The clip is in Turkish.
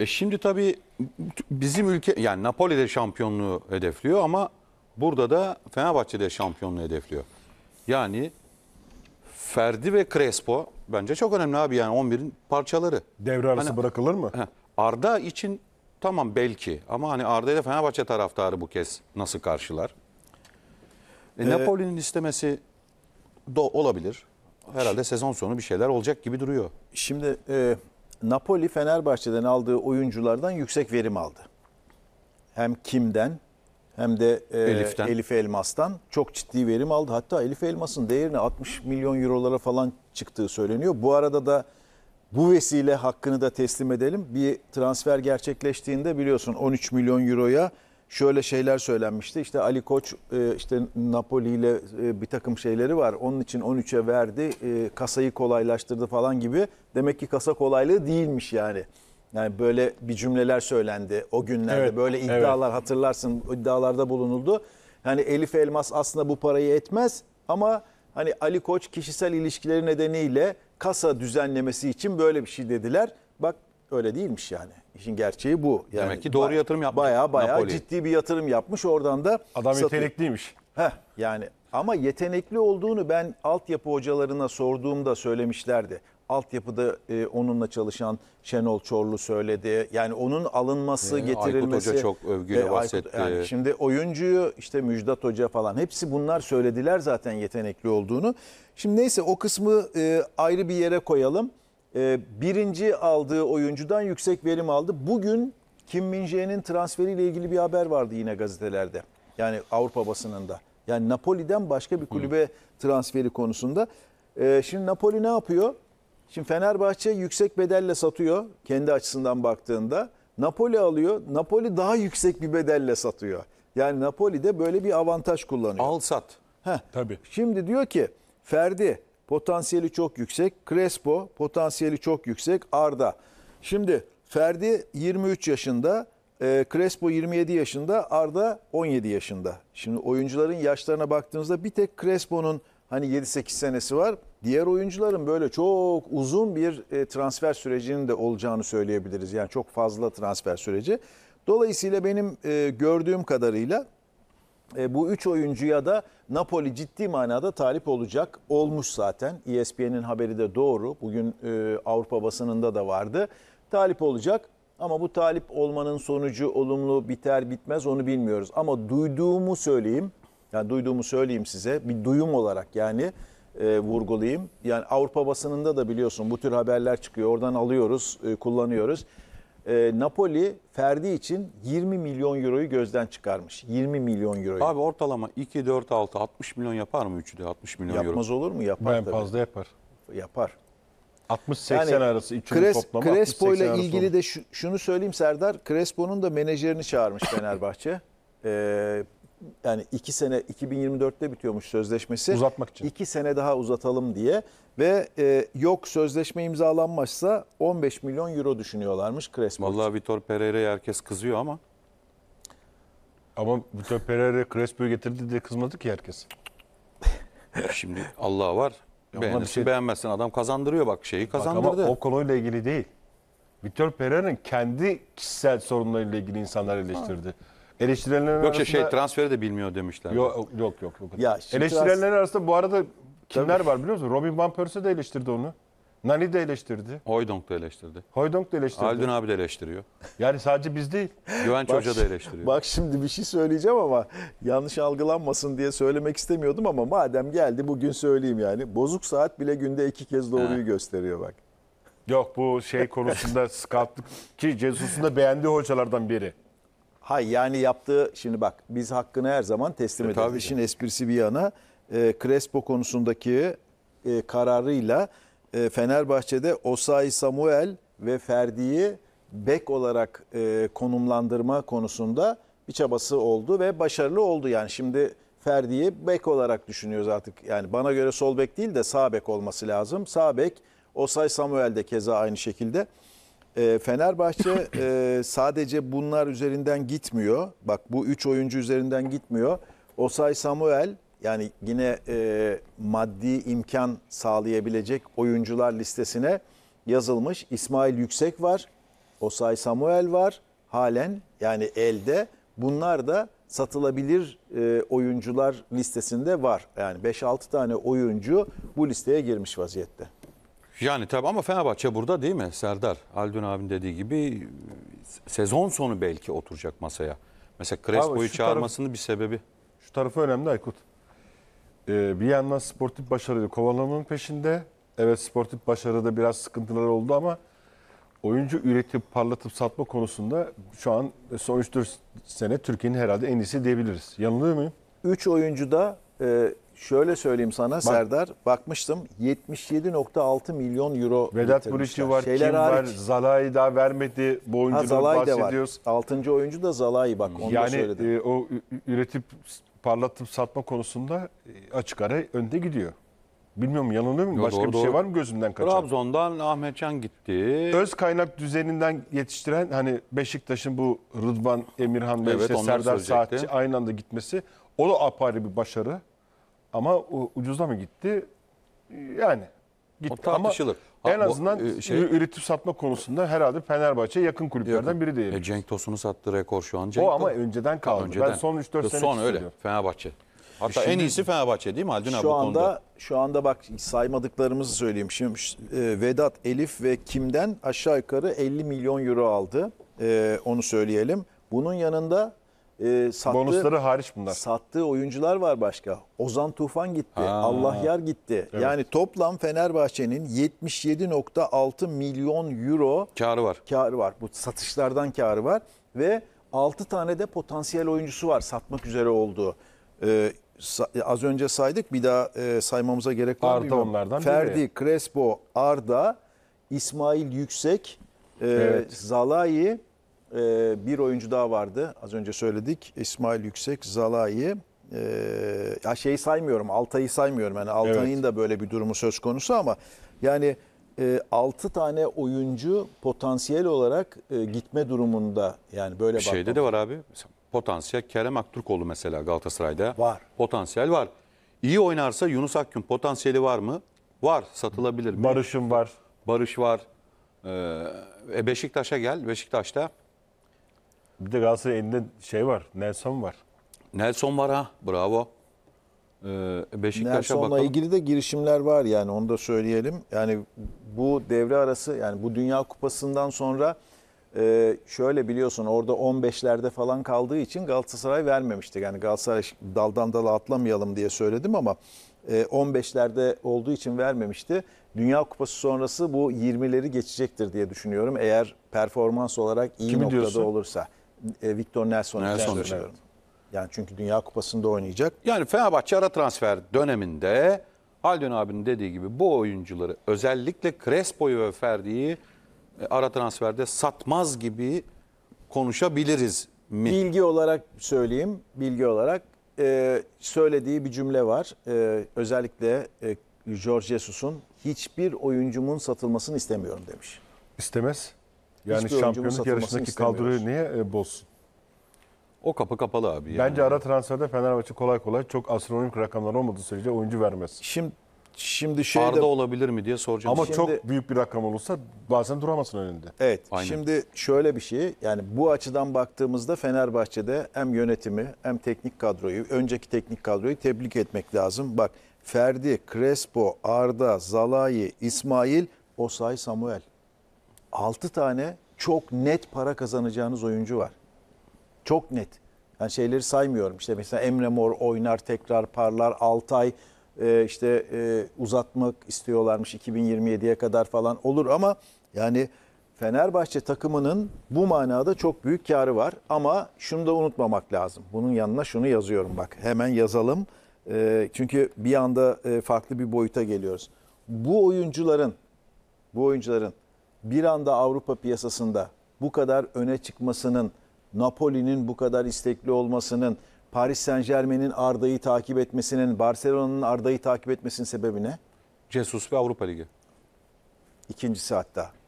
E şimdi tabii bizim ülke yani Napoli'de şampiyonluğu hedefliyor ama burada da Fenerbahçe'de şampiyonluğu hedefliyor. Yani Ferdi ve Crespo bence çok önemli abi yani 11'in parçaları. Devre arası hani, bırakılır mı? Arda için tamam belki ama hani Arda ile Fenerbahçe taraftarı bu kez nasıl karşılar? E, ee, Napoli'nin istemesi do olabilir. Herhalde sezon sonu bir şeyler olacak gibi duruyor. Şimdi e, Napoli Fenerbahçe'den aldığı oyunculardan yüksek verim aldı. Hem Kim'den hem de e, Elif'ten. Elif Elmas'tan çok ciddi verim aldı. Hatta Elif Elmas'ın değerine 60 milyon eurolara falan çıktığı söyleniyor. Bu arada da bu vesile hakkını da teslim edelim. Bir transfer gerçekleştiğinde biliyorsun 13 milyon euroya şöyle şeyler söylenmişti. İşte Ali Koç e, işte Napoli ile e, bir takım şeyleri var. Onun için 13'e verdi. E, kasayı kolaylaştırdı falan gibi. Demek ki kasa kolaylığı değilmiş yani. Yani böyle bir cümleler söylendi o günlerde. Evet, böyle iddialar evet. hatırlarsın iddialarda bulunuldu. Yani Elif Elmas aslında bu parayı etmez ama hani Ali Koç kişisel ilişkileri nedeniyle kasa düzenlemesi için böyle bir şey dediler. Bak Öyle değilmiş yani. İşin gerçeği bu. Yani Demek ki doğru yatırım yapmış. Baya baya ciddi bir yatırım yapmış. Oradan da adam satıyor. yetenekliymiş. Heh, yani ama yetenekli olduğunu ben altyapı hocalarına sorduğumda söylemişlerdi. Altyapıda e, onunla çalışan Şenol Çorlu söyledi. Yani onun alınması, yani ee, getirilmesi. Aykut Hoca çok övgüyle e, Aykut, Yani şimdi oyuncuyu işte Müjdat Hoca falan hepsi bunlar söylediler zaten yetenekli olduğunu. Şimdi neyse o kısmı e, ayrı bir yere koyalım. Ee, birinci aldığı oyuncudan yüksek verim aldı. Bugün Kim Min-jae'nin transferiyle ilgili bir haber vardı yine gazetelerde. Yani Avrupa basınında. Yani Napoli'den başka bir kulübe transferi konusunda. Ee, şimdi Napoli ne yapıyor? Şimdi Fenerbahçe yüksek bedelle satıyor kendi açısından baktığında. Napoli alıyor. Napoli daha yüksek bir bedelle satıyor. Yani Napoli de böyle bir avantaj kullanıyor. Al sat. Heh. Tabii. Şimdi diyor ki Ferdi potansiyeli çok yüksek. Crespo potansiyeli çok yüksek. Arda. Şimdi Ferdi 23 yaşında. E, Crespo 27 yaşında. Arda 17 yaşında. Şimdi oyuncuların yaşlarına baktığınızda bir tek Crespo'nun hani 7-8 senesi var. Diğer oyuncuların böyle çok uzun bir e, transfer sürecinin de olacağını söyleyebiliriz. Yani çok fazla transfer süreci. Dolayısıyla benim e, gördüğüm kadarıyla e, bu üç oyuncuya da Napoli ciddi manada talip olacak. Olmuş zaten. ESPN'in haberi de doğru. Bugün e, Avrupa basınında da vardı. Talip olacak. Ama bu talip olmanın sonucu olumlu biter bitmez onu bilmiyoruz. Ama duyduğumu söyleyeyim. Yani duyduğumu söyleyeyim size. Bir duyum olarak yani e, vurgulayayım. Yani Avrupa basınında da biliyorsun bu tür haberler çıkıyor. Oradan alıyoruz, e, kullanıyoruz. Ee, Napoli Ferdi için 20 milyon euroyu gözden çıkarmış. 20 milyon euroyu. Abi ortalama 2, 4, 6, 60 milyon yapar mı 3'ü de 60 milyon Yapmaz euro? Yapmaz olur mu? Yapar ben tabii. fazla yapar. Yapar. 60-80 yani, arası üçünün Cres, toplamı Crespo ile ilgili olur. de şu, şunu söyleyeyim Serdar. Crespo'nun da menajerini çağırmış Fenerbahçe. ee, yani iki sene 2024'te bitiyormuş sözleşmesi. Uzatmak için. İki sene daha uzatalım diye ve e, yok sözleşme imzalanmazsa 15 milyon euro düşünüyorlarmış Crespo. için. Vallahi Vitor Pereira'ya herkes kızıyor ama Ama Vitor Pereira Crespo'yu getirdi diye kızmadı ki herkes. şimdi Allah var. ona bir Beğenirsin şey- beğenmezsin adam kazandırıyor bak şeyi Bak ama o konuyla ilgili değil. Vitor Pereira'nın kendi kişisel sorunlarıyla ilgili insanlar eleştirdi. Eleştirilenlerin Yok şey, şey, arasında... şey transferi de bilmiyor demişler. Yok yok yok. yok. Ya, şimdi Eleştirilenlerin arasında bu arada kimler var biliyor musun? Robin Van Persie de eleştirdi onu. Nani de eleştirdi. Hoydonk da eleştirdi. Hoydonk da eleştirdi. Aldın abi de eleştiriyor. Yani sadece biz değil. Güvenç Bak Hoca da eleştiriyor. Bak şimdi bir şey söyleyeceğim ama yanlış algılanmasın diye söylemek istemiyordum ama madem geldi bugün söyleyeyim yani. Bozuk saat bile günde iki kez doğruyu gösteriyor bak. Yok bu şey konusunda scoutluk ki Jesus'un da beğendiği hocalardan biri. Hay yani yaptığı şimdi bak biz hakkını her zaman teslim e, ederiz. Tabii işin esprisi bir yana e, Crespo konusundaki e, kararıyla e, Fenerbahçe'de Osay Samuel ve Ferdi'yi bek olarak e, konumlandırma konusunda bir çabası oldu ve başarılı oldu. Yani şimdi Ferdi'yi bek olarak düşünüyoruz artık. Yani bana göre sol bek değil de sağ bek olması lazım. Sağ bek Osay Samuel de keza aynı şekilde. Ee, Fenerbahçe e, sadece bunlar üzerinden gitmiyor. Bak bu üç oyuncu üzerinden gitmiyor. Osay Samuel yani yine e, maddi imkan sağlayabilecek oyuncular listesine yazılmış. İsmail Yüksek var. Osay Samuel var. Halen yani elde. Bunlar da satılabilir e, oyuncular listesinde var. Yani 5-6 tane oyuncu bu listeye girmiş vaziyette. Yani tabii ama Fenerbahçe burada değil mi Serdar? Aldun abin dediği gibi e, sezon sonu belki oturacak masaya. Mesela Crespo'yu çağırmasının taraf, bir sebebi. Şu tarafı önemli Aykut. Ee, bir yandan sportif başarıyı kovalamanın peşinde. Evet sportif başarıda biraz sıkıntılar oldu ama oyuncu üretip parlatıp satma konusunda şu an son 3-4 sene Türkiye'nin herhalde en iyisi diyebiliriz. Yanılıyor muyum? 3 oyuncu da ee, şöyle söyleyeyim sana Bak, Serdar. Bakmıştım 77.6 milyon euro Vedat Burici var, Şeyler kim var, Zalai daha vermedi bu oyuncudan bahsediyoruz. Da var. Altıncı oyuncu da Zalai bak onu yani, da söyledim. Yani e, o üretip parlatıp satma konusunda e, açık ara önde gidiyor. Bilmiyorum yanılıyor muyum? Başka doğru, bir şey doğru. şey var mı gözünden kaçan? Trabzon'dan Ahmetcan gitti. Öz kaynak düzeninden yetiştiren hani Beşiktaş'ın bu Rıdvan Emirhan ve evet, işte Serdar söyleyecekti. Saatçi aynı anda gitmesi o da apayrı bir başarı. Ama o ucuza mı gitti? Yani gitti. Ama en ha, bu, azından e, şey- üretip satma konusunda herhalde Fenerbahçe yakın kulüplerden biri değil. E, Cenk Tosun'u sattı rekor şu an Cenk o ama Tosun. önceden kaldı. Ben son 3-4 sene Son öyle istiyorum. Fenerbahçe. Hatta en iyisi Fenerbahçe değil mi Aldın abi bu şu anda konuda? şu anda bak saymadıklarımızı söyleyeyim. Şimdi e, Vedat, Elif ve Kim'den aşağı yukarı 50 milyon euro aldı. E, onu söyleyelim. Bunun yanında e, ee, sattığı, bonusları hariç bunlar. Sattığı oyuncular var başka. Ozan Tufan gitti. Ha. Allah Yar gitti. Evet. Yani toplam Fenerbahçe'nin 77.6 milyon euro karı var. Karı var. Bu satışlardan karı var ve 6 tane de potansiyel oyuncusu var satmak üzere olduğu. Ee, az önce saydık bir daha e, saymamıza gerek var mı? onlardan Ferdi, biri. Crespo, Arda, İsmail Yüksek, e, evet. Zalai, e, bir oyuncu daha vardı. Az önce söyledik. İsmail Yüksek, Zalai. E, ee, ya şeyi saymıyorum. Altay'ı saymıyorum. Yani Altay'ın evet. da böyle bir durumu söz konusu ama yani e, 6 tane oyuncu potansiyel olarak e, gitme durumunda. Yani böyle bir şeyde de var abi. Potansiyel Kerem Aktürkoğlu mesela Galatasaray'da. Var. Potansiyel var. İyi oynarsa Yunus Akgün potansiyeli var mı? Var. Satılabilir mi? Barış'ın var. Barış var. Ee, e, Beşiktaş'a gel. Beşiktaş'ta bir de Galatasaray elinde şey var. Nelson var. Nelson var ha. Bravo. Ee, Beşiktaş'a ilgili de girişimler var yani onu da söyleyelim. Yani bu devre arası yani bu Dünya Kupası'ndan sonra e, şöyle biliyorsun orada 15'lerde falan kaldığı için Galatasaray vermemişti. Yani Galatasaray daldan dala atlamayalım diye söyledim ama e, 15'lerde olduğu için vermemişti. Dünya Kupası sonrası bu 20'leri geçecektir diye düşünüyorum eğer performans olarak iyi Kimi noktada diyorsun? olursa. E, Victor Nelson'u Nelson için. Yani çünkü Dünya Kupası'nda oynayacak. Yani Fenerbahçe ara transfer döneminde Haldun abinin dediği gibi bu oyuncuları özellikle Crespo'yu ve Ferdi'yi e, ara transferde satmaz gibi konuşabiliriz mi? Bilgi olarak söyleyeyim, bilgi olarak e, söylediği bir cümle var. E, özellikle e, George Jesus'un hiçbir oyuncumun satılmasını istemiyorum demiş. İstemez. Yani Hiçbir şampiyonluk yarışındaki kadroyu niye e, bozsun? O kapı kapalı abi. Yani. Bence ara transferde Fenerbahçe kolay kolay çok astronomik rakamlar olmadığı sürece oyuncu vermez. Şimdi şimdi şey Arda olabilir mi diye soracağım. Ama şimdi, çok büyük bir rakam olursa bazen duramasın önünde. Evet. Aynen. Şimdi şöyle bir şey yani bu açıdan baktığımızda Fenerbahçe'de hem yönetimi hem teknik kadroyu önceki teknik kadroyu tebrik etmek lazım. Bak Ferdi, Crespo, Arda, Zalai, İsmail, Osay, Samuel. 6 tane çok net para kazanacağınız oyuncu var. Çok net. Yani şeyleri saymıyorum. İşte mesela Emre Mor oynar, tekrar parlar. 6 ay e, işte e, uzatmak istiyorlarmış 2027'ye kadar falan olur ama yani Fenerbahçe takımının bu manada çok büyük karı var ama şunu da unutmamak lazım. Bunun yanına şunu yazıyorum bak hemen yazalım. E, çünkü bir anda e, farklı bir boyuta geliyoruz. Bu oyuncuların bu oyuncuların bir anda Avrupa piyasasında bu kadar öne çıkmasının, Napoli'nin bu kadar istekli olmasının, Paris Saint Germain'in Arda'yı takip etmesinin, Barcelona'nın Arda'yı takip etmesinin sebebi ne? Cesus ve Avrupa Ligi. İkincisi hatta.